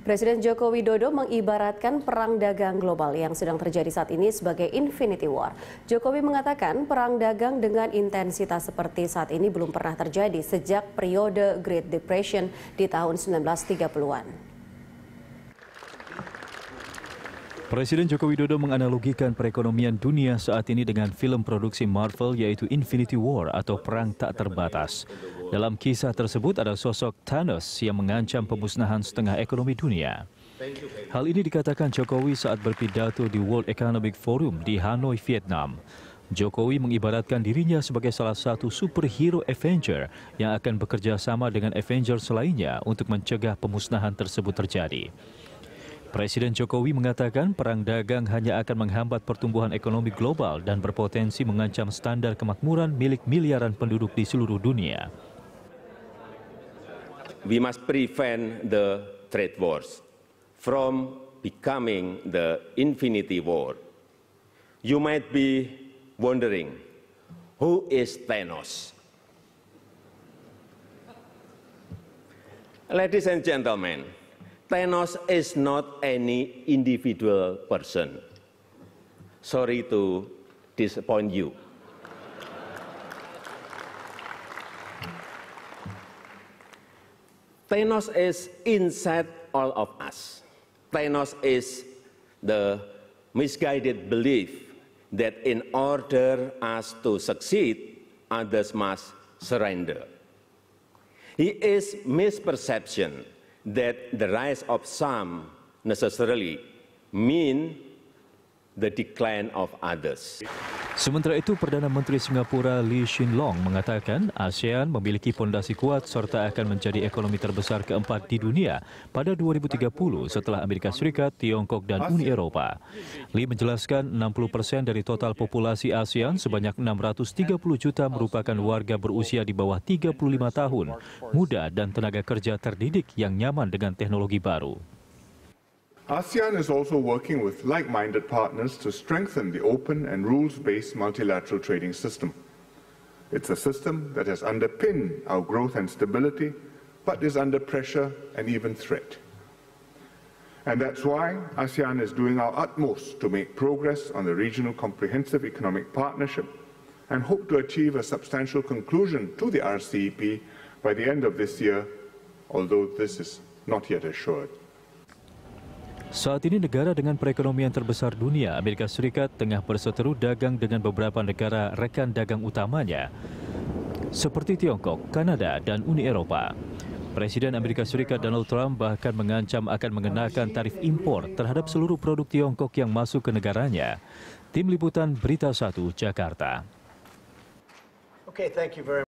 Presiden Joko Widodo mengibaratkan perang dagang global yang sedang terjadi saat ini sebagai infinity war. Jokowi mengatakan perang dagang dengan intensitas seperti saat ini belum pernah terjadi sejak periode Great Depression di tahun 1930-an. Presiden Joko Widodo menganalogikan perekonomian dunia saat ini dengan film produksi Marvel yaitu Infinity War atau Perang Tak Terbatas. Dalam kisah tersebut ada sosok Thanos yang mengancam pemusnahan setengah ekonomi dunia. Hal ini dikatakan Jokowi saat berpidato di World Economic Forum di Hanoi, Vietnam. Jokowi mengibaratkan dirinya sebagai salah satu superhero Avenger yang akan bekerja sama dengan Avengers lainnya untuk mencegah pemusnahan tersebut terjadi. Presiden Jokowi mengatakan perang dagang hanya akan menghambat pertumbuhan ekonomi global dan berpotensi mengancam standar kemakmuran milik miliaran penduduk di seluruh dunia we must prevent the trade wars from becoming the infinity war. You might be wondering, who is Thanos? Ladies and gentlemen, Thanos is not any individual person. Sorry to disappoint you. Thanos is inside all of us. Thanos is the misguided belief that in order us to succeed, others must surrender. He is misperception that the rise of some necessarily mean the decline of others. Sementara itu, Perdana Menteri Singapura Lee Hsien Loong mengatakan ASEAN memiliki fondasi kuat serta akan menjadi ekonomi terbesar keempat di dunia pada 2030 setelah Amerika Serikat, Tiongkok, dan Uni Eropa. Lee menjelaskan 60 persen dari total populasi ASEAN sebanyak 630 juta merupakan warga berusia di bawah 35 tahun, muda dan tenaga kerja terdidik yang nyaman dengan teknologi baru. ASEAN is also working with like-minded partners to strengthen the open and rules-based multilateral trading system. It's a system that has underpinned our growth and stability, but is under pressure and even threat. And that's why ASEAN is doing our utmost to make progress on the Regional Comprehensive Economic Partnership and hope to achieve a substantial conclusion to the RCEP by the end of this year, although this is not yet assured. Saat ini negara dengan perekonomian terbesar dunia, Amerika Serikat, tengah berseteru dagang dengan beberapa negara rekan dagang utamanya, seperti Tiongkok, Kanada, dan Uni Eropa. Presiden Amerika Serikat Donald Trump bahkan mengancam akan mengenakan tarif impor terhadap seluruh produk Tiongkok yang masuk ke negaranya. Tim Liputan Berita 1 Jakarta. Okay, thank you very much.